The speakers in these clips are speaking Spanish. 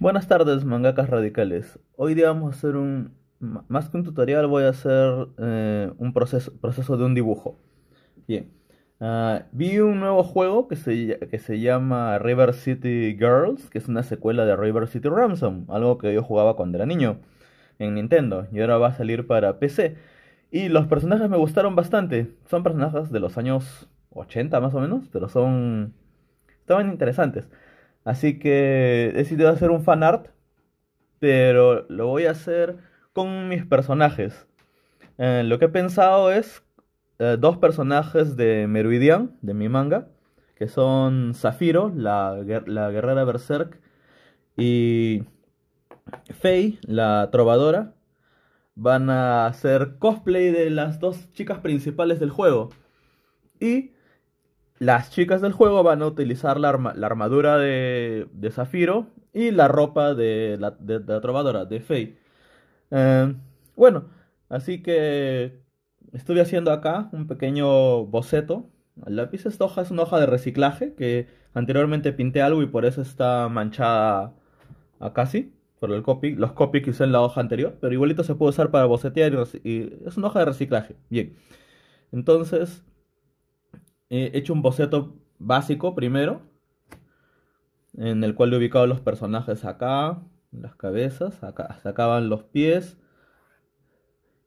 Buenas tardes, mangakas radicales. Hoy día vamos a hacer un. Más que un tutorial, voy a hacer eh, un proceso, proceso de un dibujo. Bien. Ah, vi un nuevo juego que se, que se llama River City Girls, que es una secuela de River City Ransom, algo que yo jugaba cuando era niño en Nintendo, y ahora va a salir para PC. Y los personajes me gustaron bastante. Son personajes de los años 80 más o menos, pero son. estaban interesantes. Así que decidí hacer un fanart, pero lo voy a hacer con mis personajes. Eh, lo que he pensado es eh, dos personajes de Meruidian, de mi manga, que son Zafiro, la, la guerrera berserk, y Faye, la trovadora. Van a hacer cosplay de las dos chicas principales del juego. Y las chicas del juego van a utilizar la, armadura de, Zafiro y la ropa de la, trovadora, de Faye. Eh, bueno, así que estuve haciendo acá un pequeño boceto. El lápiz esta hoja es una hoja de reciclaje que anteriormente pinté algo y por eso está manchada acá sí, por el copy, los copies que usé en la hoja anterior, pero igualito se puede usar para bocetear y es una hoja de reciclaje. Bien, entonces he hecho un boceto básico primero, en el cual he ubicado los personajes acá, las cabezas, acá, hasta los pies.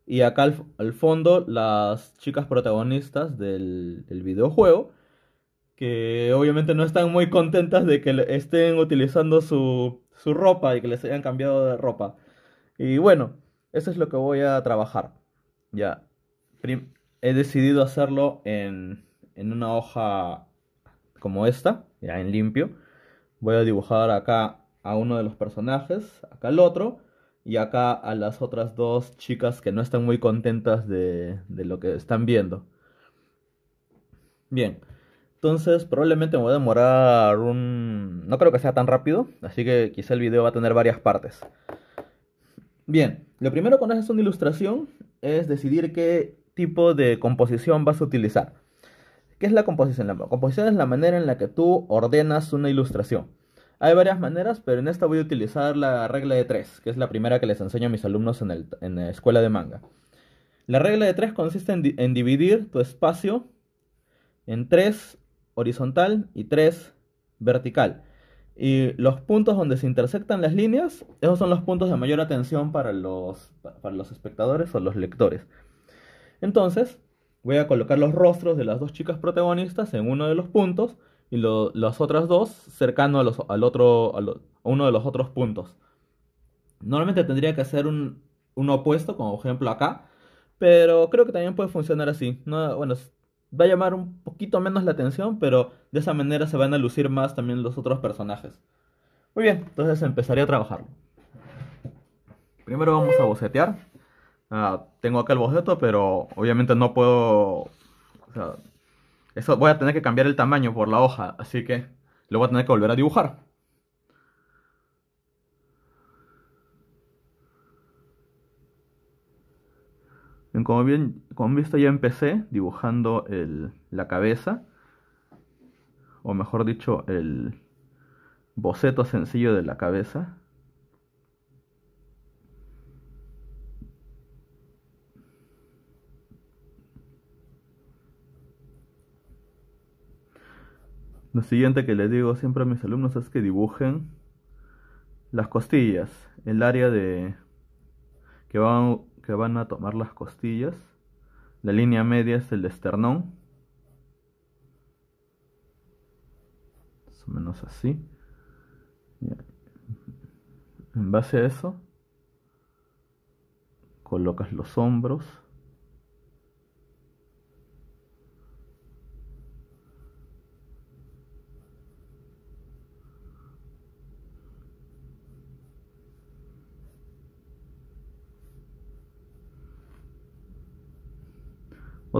Y acá al, fondo las chicas protagonistas del, videojuego, que obviamente no están muy contentas de que estén utilizando su, su ropa y que les hayan cambiado de ropa. Y bueno, eso es lo que voy a trabajar. Ya, he decidido hacerlo en, en una hoja como esta, ya en limpio. Voy a dibujar acá a uno de los personajes, acá al otro, y acá a las otras dos chicas que no están muy contentas de, lo que están viendo. Bien, entonces probablemente me voy a demorar un... No creo que sea tan rápido, así que quizá el video va a tener varias partes. Bien, lo primero cuando haces una ilustración es decidir qué tipo de composición vas a utilizar. ¿Qué es la composición? La composición es la manera en la que tú ordenas una ilustración. Hay varias maneras, pero en esta voy a utilizar la regla de tres, que es la primera que les enseño a mis alumnos en, la escuela de manga. La regla de tres consiste en, dividir tu espacio en tres horizontal y tres vertical. Y los puntos donde se intersectan las líneas, esos son los puntos de mayor atención para los, para los espectadores o los lectores. Entonces, voy a colocar los rostros de las dos chicas protagonistas en uno de los puntos y los las otras dos cercano a, al otro, uno de los otros puntos. Normalmente tendría que hacer un, opuesto, como ejemplo acá, pero creo que también puede funcionar así. No, bueno, va a llamar un poquito menos la atención, pero de esa manera se van a lucir más también los otros personajes. Muy bien, entonces empezaré a trabajar Primero vamos a bocetear. Ah, tengo acá el boceto, pero obviamente no puedo... O sea, eso voy a tener que cambiar el tamaño por la hoja, así que lo voy a tener que volver a dibujar. Bien, como bien visto ya empecé dibujando el, la cabeza, o mejor dicho, el boceto sencillo de la cabeza. Lo siguiente que les digo siempre a mis alumnos es que dibujen las costillas, el área de que van, que van a tomar las costillas. La línea media es el esternón. Más o menos así. En base a eso, colocas los hombros.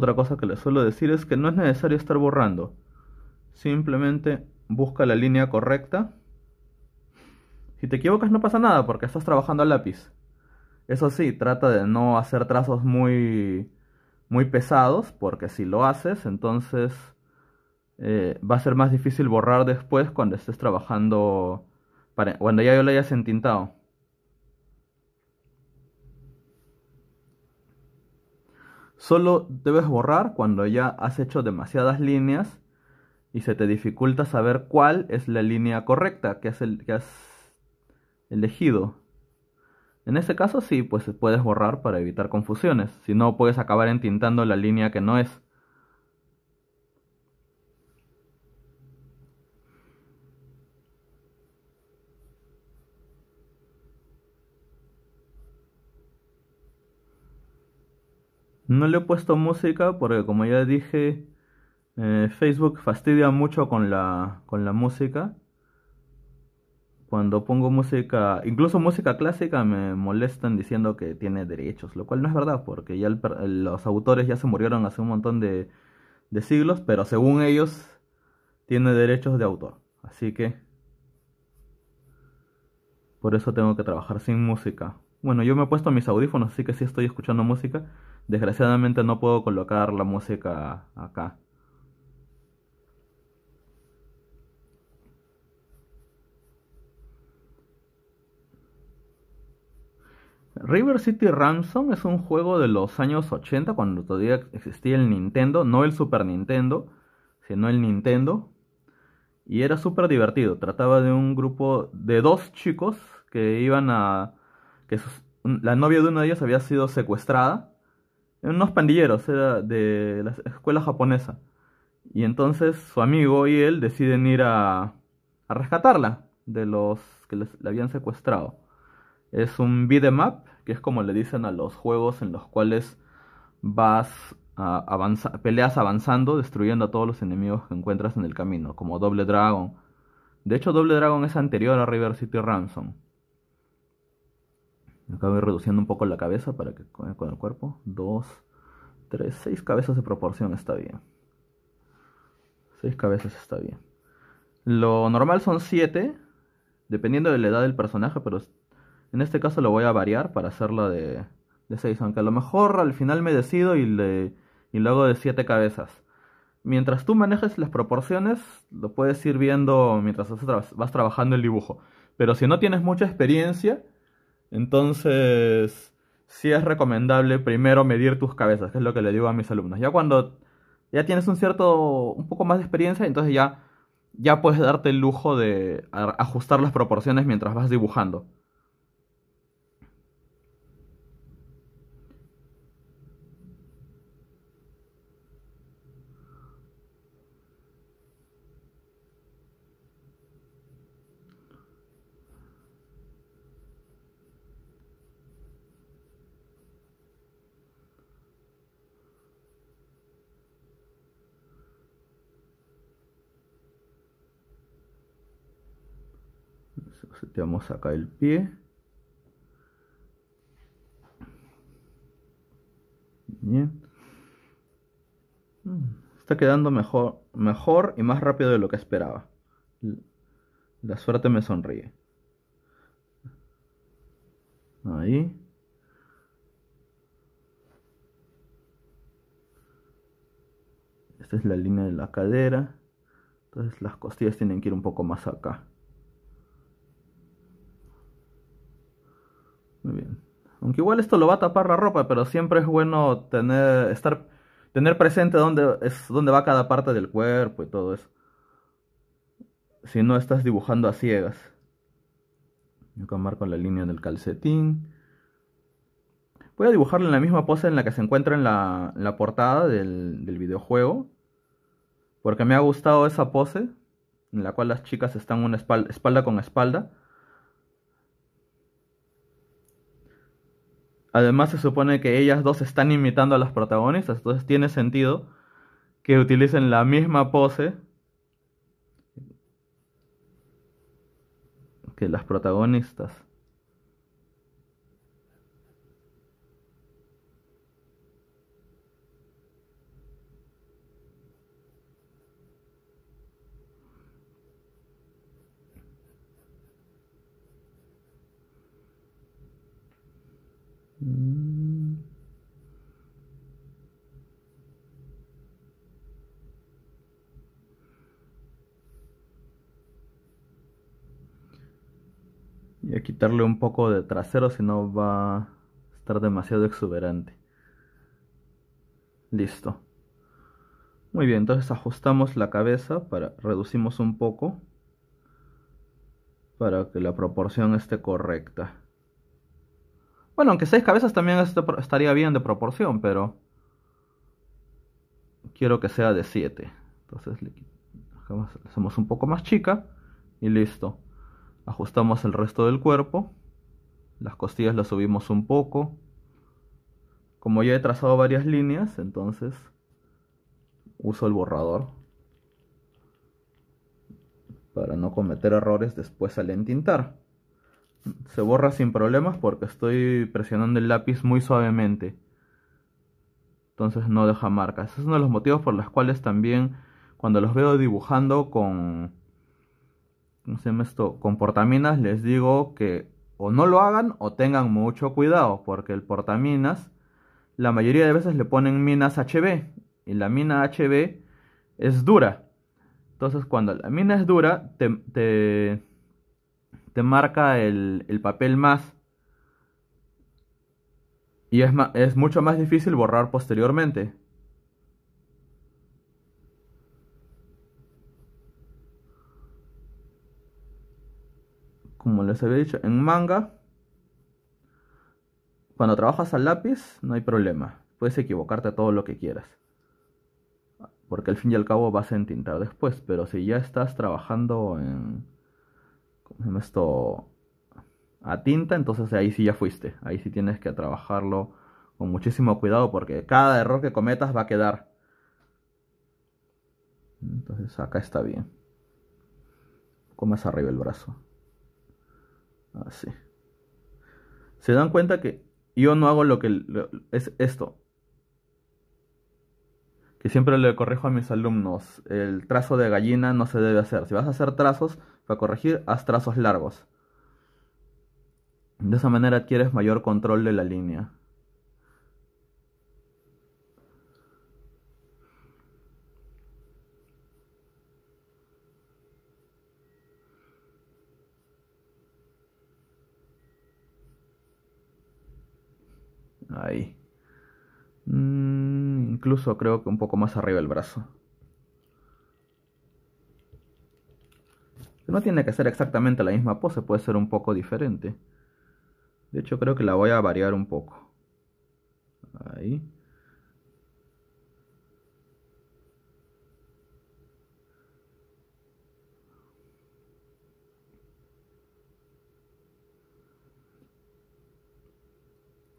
Otra cosa que les suelo decir es que no es necesario estar borrando. Simplemente busca la línea correcta. Si te equivocas no pasa nada porque estás trabajando al lápiz. Eso sí, trata de no hacer trazos muy, muy pesados porque si lo haces entonces eh, va a ser más difícil borrar después cuando estés trabajando, cuando ya yo lo hayas entintado. Solo debes borrar cuando ya has hecho demasiadas líneas y se te dificulta saber cuál es la línea correcta que has, elegido. En este caso sí, pues puedes borrar para evitar confusiones. Si no, puedes acabar entintando la línea que no es. No le he puesto música porque como ya dije, eh, Facebook fastidia mucho con la, con la música. Cuando pongo música, incluso música clásica, me molestan diciendo que tiene derechos, lo cual no es verdad, porque ya los autores ya se murieron hace un montón de, de siglos, pero según ellos tiene derechos de autor. Así que por eso tengo que trabajar sin música. Bueno, yo me he puesto mis audífonos, así que sí estoy escuchando música. Desgraciadamente no puedo colocar la música acá. River City Ransom es un juego de los años 80 cuando todavía existía el Nintendo, no el Super Nintendo, sino el Nintendo. Y era súper divertido. Trataba de un grupo de dos chicos que iban a... que la novia de uno de ellos había sido secuestrada unos pandilleros, era de la escuela japonesa. Y entonces su amigo y él deciden ir a, a rescatarla de los que la habían secuestrado. Es un beat'em up, que es como le dicen a los juegos en los cuales vas a avanzar, peleas avanzando, destruyendo a todos los enemigos que encuentras en el camino, como Double Dragon. De hecho, Double Dragon es anterior a River City Ransom acabo reduciendo un poco la cabeza para que con el cuerpo. Dos, tres, seis cabezas de proporción está bien. Seis cabezas está bien. Lo normal son siete, dependiendo de la edad del personaje, pero en este caso lo voy a variar para hacerla de, de seis. Aunque a lo mejor al final me decido y, le, y lo hago de siete cabezas mientras tú manejes las proporciones, lo puedes ir viendo mientras vas trabajando el dibujo. Pero si no tienes mucha experiencia, entonces, sí es recomendable primero medir tus cabezas, que es lo que le digo a mis alumnos. Ya cuando ya tienes un cierto, un poco más de experiencia, entonces ya, ya puedes darte el lujo de ajustar las proporciones mientras vas dibujando. seteamos acá el pie bien mm, está quedando mejor mejor y más rápido de lo que esperaba la suerte me sonríe ahí esta es la línea de la cadera entonces las costillas tienen que ir un poco más acá bien. Aunque igual esto lo va a tapar la ropa, pero siempre es bueno tener, estar, tener presente dónde, es, dónde va cada parte del cuerpo y todo eso. Si no estás dibujando a ciegas. Yo marco la línea del calcetín. Voy a dibujarla en la misma pose en la que se encuentra en la, la portada del, del videojuego. Porque me ha gustado esa pose en la cual las chicas están una espalda con espalda Además se supone que ellas dos están imitando a las protagonistas, entonces tiene sentido que utilicen la misma pose que las protagonistas. Mm. Y a quitarle un poco de trasero si no va a estar demasiado exuberante. Listo. Muy bien, entonces ajustamos la cabeza para reducimos un poco para que la proporción esté correcta. Bueno, aunque seis cabezas también estaría bien de proporción, pero quiero que sea de 7. Entonces le hacemos un poco más chica y listo. Ajustamos el resto del cuerpo. Las costillas las subimos un poco. Como ya he trazado varias líneas, entonces uso el borrador para no cometer errores después al entintar se borra sin problemas porque estoy presionando el lápiz muy suavemente. Entonces no deja marcas. Es uno de los motivos por los cuales también cuando los veo dibujando con... ¿Cómo se llama esto? Con portaminas les digo que o no lo hagan o tengan mucho cuidado porque el portaminas la mayoría de veces le ponen minas HB y la mina HB es dura. Entonces cuando la mina es dura te, te te marca el, papel más y es, es mucho más difícil borrar posteriormente. Como les había dicho, en manga, cuando trabajas al lápiz no hay problema. Puedes equivocarte todo lo que quieras. Porque al fin y al cabo vas a entintar después. Pero si ya estás trabajando en, esto a tinta, entonces ahí sí ya fuiste. Ahí sí tienes que trabajarlo con muchísimo cuidado porque cada error que cometas va a quedar. Entonces acá está bien. Un poco arriba el brazo. Así. Ah, Se dan cuenta que yo no hago lo que es esto que siempre le corrijo a mis alumnos, el trazo de gallina no se debe hacer. Si vas a hacer trazos, para corregir, haz trazos largos. De esa manera adquieres mayor control de la línea. Ahí incluso creo que un poco más arriba el brazo. No tiene que ser exactamente la misma pose, puede ser un poco diferente. De hecho creo que la voy a variar un poco. Ahí.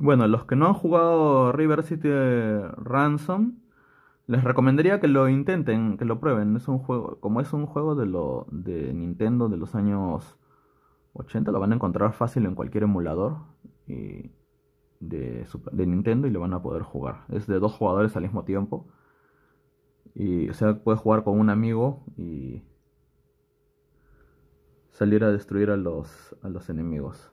Bueno, los que no han jugado River City Ransom, les recomendaría que lo intenten, que lo prueben. Es un juego, como es un juego de lo de Nintendo de los años 80, lo van a encontrar fácil en cualquier emulador de, Nintendo y lo van a poder jugar. Es de dos jugadores al mismo tiempo. Y o sea, puedes jugar con un amigo y salir a destruir a los, a los enemigos.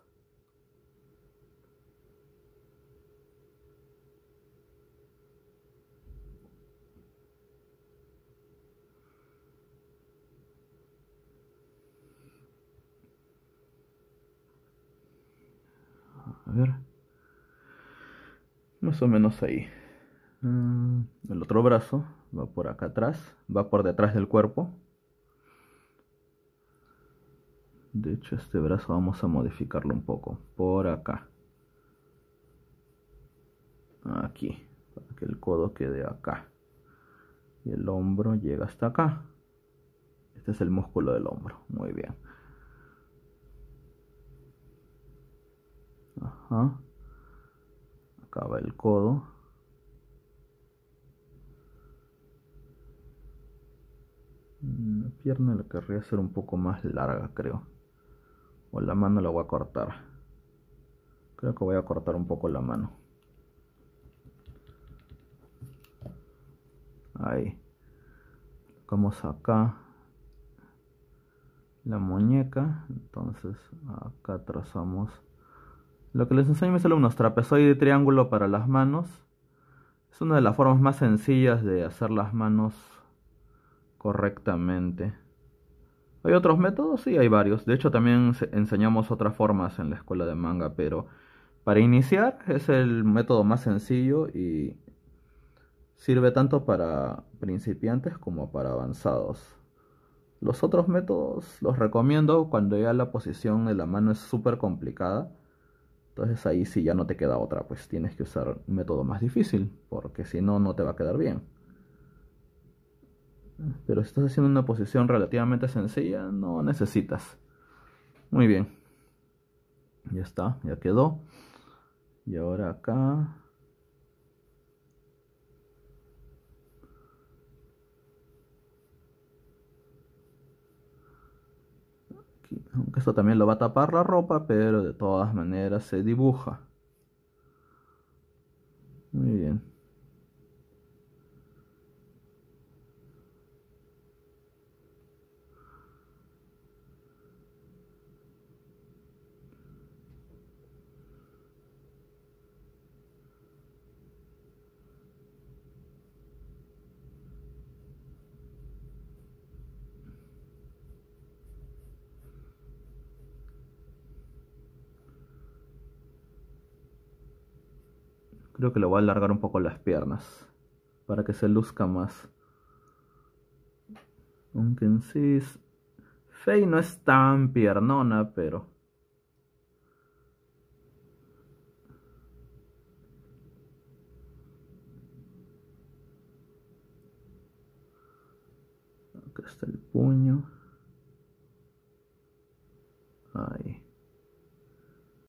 Más o menos ahí. Mm, el otro brazo va por acá atrás, va por detrás del cuerpo. De hecho, este brazo vamos a modificarlo un poco. Por acá. Aquí. Para que el codo quede acá. Y el hombro llega hasta acá. Este es el músculo del hombro. Muy bien. ¿Ah? Acaba Acá va el codo. La pierna la querría hacer un poco más larga, creo. O la mano la voy a cortar. Creo que voy a cortar un poco la mano. Ahí. Vamos acá la muñeca. Entonces acá trazamos lo que les enseño a mis alumnos, trapezoide y triángulo para las manos, es una de las formas más sencillas de hacer las manos correctamente. ¿Hay otros métodos? Sí, hay varios. De hecho, también enseñamos otras formas en la escuela de manga, pero para iniciar es el método más sencillo y sirve tanto para principiantes como para avanzados. Los otros métodos los recomiendo cuando ya la posición de la mano es súper complicada entonces ahí si ya no te queda otra, pues tienes que usar un método más difícil, porque si no, no te va a quedar bien. Pero si estás haciendo una posición relativamente sencilla, no necesitas. Muy bien. Ya está, ya quedó. Y ahora acá aunque esto también lo va a tapar la ropa, pero de todas maneras se dibuja. Creo que le voy a alargar un poco las piernas. Para que se luzca más. Aunque en sí... Faye no es tan piernona, pero... Acá está el puño. Ahí.